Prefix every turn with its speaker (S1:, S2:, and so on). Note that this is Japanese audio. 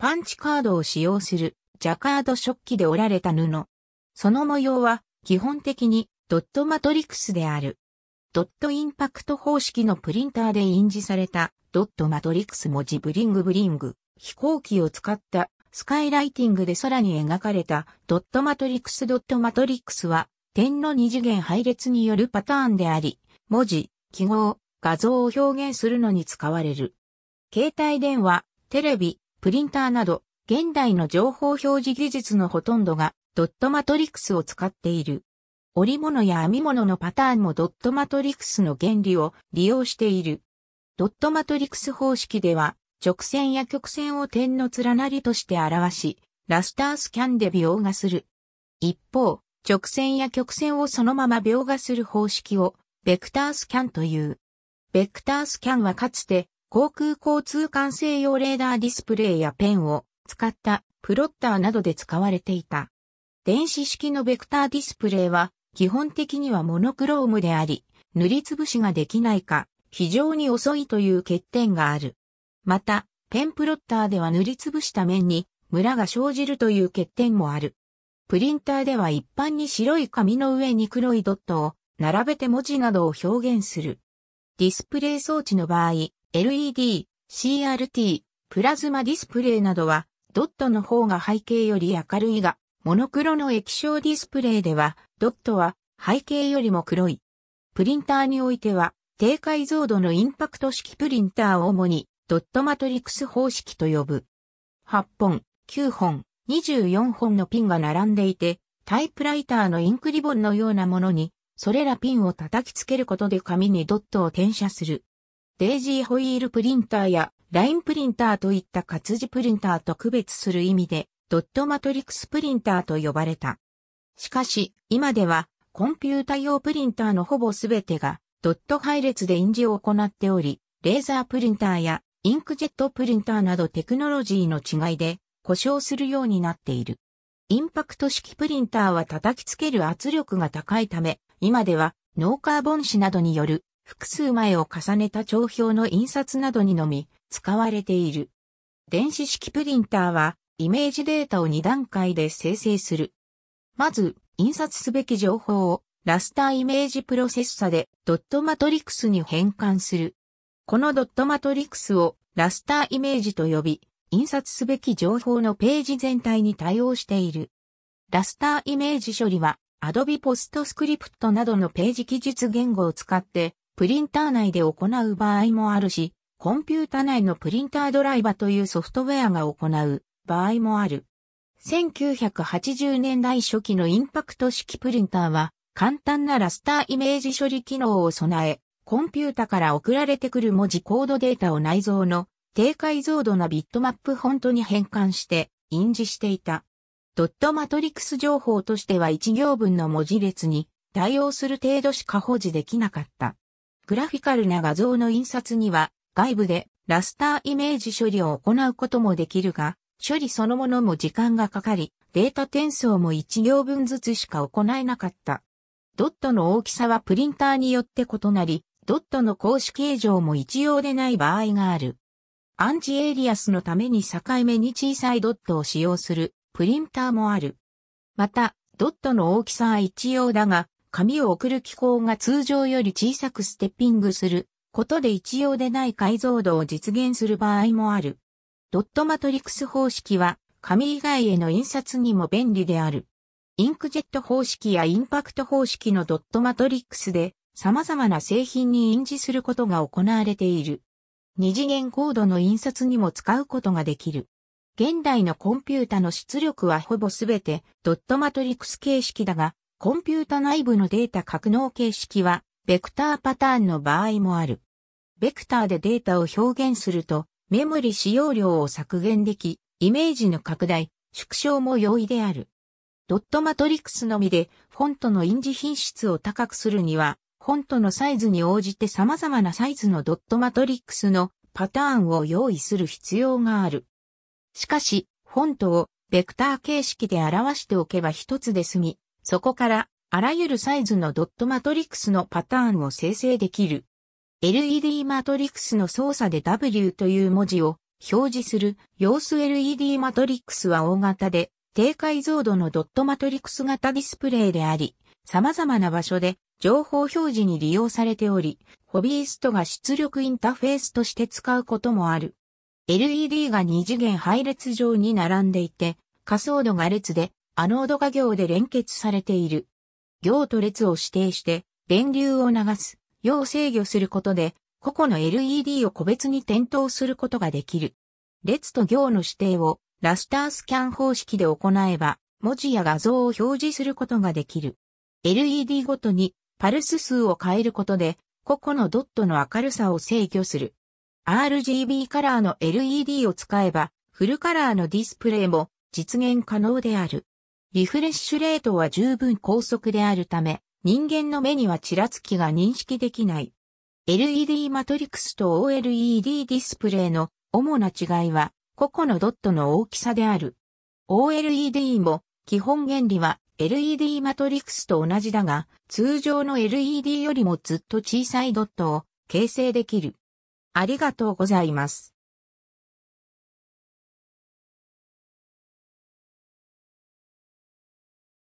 S1: パンチカードを使用するジャカード食器で折られた布。その模様は基本的にドットマトリクスである。ドットインパクト方式のプリンターで印字されたドットマトリクス文字ブリングブリング。飛行機を使ったスカイライティングで空に描かれたドットマトリクスドットマトリクスは点の二次元配列によるパターンであり、文字、記号、画像を表現するのに使われる。携帯電話、テレビ、プリンターなど、現代の情報表示技術のほとんどがドットマトリクスを使っている。織物や編み物のパターンもドットマトリクスの原理を利用している。ドットマトリクス方式では、直線や曲線を点の連なりとして表し、ラスタースキャンで描画する。一方、直線や曲線をそのまま描画する方式を、ベクタースキャンという。ベクタースキャンはかつて、航空交通管制用レーダーディスプレイやペンを使ったプロッターなどで使われていた。電子式のベクターディスプレイは基本的にはモノクロームであり、塗りつぶしができないか、非常に遅いという欠点がある。また、ペンプロッターでは塗りつぶした面にムラが生じるという欠点もある。プリンターでは一般に白い紙の上に黒いドットを並べて文字などを表現する。ディスプレイ装置の場合、LED、CRT、プラズマディスプレイなどは、ドットの方が背景より明るいが、モノクロの液晶ディスプレイでは、ドットは背景よりも黒い。プリンターにおいては、低解像度のインパクト式プリンターを主に、ドットマトリクス方式と呼ぶ。8本、9本、24本のピンが並んでいて、タイプライターのインクリボンのようなものに、それらピンを叩きつけることで紙にドットを転写する。デイジーホイールプリンターやラインプリンターといった活字プリンターと区別する意味でドットマトリックスプリンターと呼ばれた。しかし、今ではコンピュータ用プリンターのほぼすべてがドット配列で印字を行っており、レーザープリンターやインクジェットプリンターなどテクノロジーの違いで故障するようになっている。インパクト式プリンターは叩きつける圧力が高いため、今ではノーカーボン紙などによる複数枚を重ねた帳票の印刷などにのみ使われている。電子式プリンターはイメージデータを2段階で生成する。まず、印刷すべき情報をラスターイメージプロセッサでドットマトリクスに変換する。このドットマトリクスをラスターイメージと呼び、印刷すべき情報のページ全体に対応している。ラスターイメージ処理は Adobe PostScript などのページ記述言語を使ってプリンター内で行う場合もあるし、コンピュータ内のプリンタードライバというソフトウェアが行う場合もある。1980年代初期のインパクト式プリンターは簡単なラスターイメージ処理機能を備え、コンピュータから送られてくる文字コードデータを内蔵の低解像度なビットマップフォントに変換して印字していた。ドットマトリクス情報としては1行分の文字列に対応する程度しか保持できなかった。グラフィカルな画像の印刷には、外部でラスターイメージ処理を行うこともできるが、処理そのものも時間がかかり、データ転送も1行分ずつしか行えなかった。ドットの大きさはプリンターによって異なり、ドットの公式形状も一様でない場合がある。アンチエイリアスのために境目に小さいドットを使用するプリンターもある。また、ドットの大きさは一様だが、紙を送る機構が通常より小さくステッピングすることで一様でない解像度を実現する場合もある。ドットマトリクス方式は紙以外への印刷にも便利である。インクジェット方式やインパクト方式のドットマトリックスで様々な製品に印字することが行われている。二次元コードの印刷にも使うことができる。現代のコンピュータの出力はほぼすべてドットマトリックス形式だが、コンピュータ内部のデータ格納形式は、ベクターパターンの場合もある。ベクターでデータを表現すると、メモリ使用量を削減でき、イメージの拡大、縮小も容易である。ドットマトリックスのみで、フォントの印字品質を高くするには、フォントのサイズに応じて様々なサイズのドットマトリックスのパターンを用意する必要がある。しかし、フォントをベクター形式で表しておけば一つで済み、そこから、あらゆるサイズのドットマトリックスのパターンを生成できる。LED マトリックスの操作で W という文字を表示する様子 LED マトリックスは大型で低解像度のドットマトリックス型ディスプレイであり、様々な場所で情報表示に利用されており、ホビーストが出力インターフェースとして使うこともある。LED が2次元配列上に並んでいて、仮想度が列でアノードが業で連結されている。行と列を指定して、電流を流す、要制御することで、個々の LED を個別に点灯することができる。列と行の指定をラスタースキャン方式で行えば、文字や画像を表示することができる。LED ごとにパルス数を変えることで、個々のドットの明るさを制御する。RGB カラーの LED を使えば、フルカラーのディスプレイも実現可能である。リフレッシュレートは十分高速であるため、人間の目にはちらつきが認識できない。LED マトリクスと OLED ディスプレイの主な違いは、個々のドットの大きさである。OLED も基本原理は LED マトリクスと同じだが、通常の LED よりもずっと小さいドットを形成できる。ありがとうございます。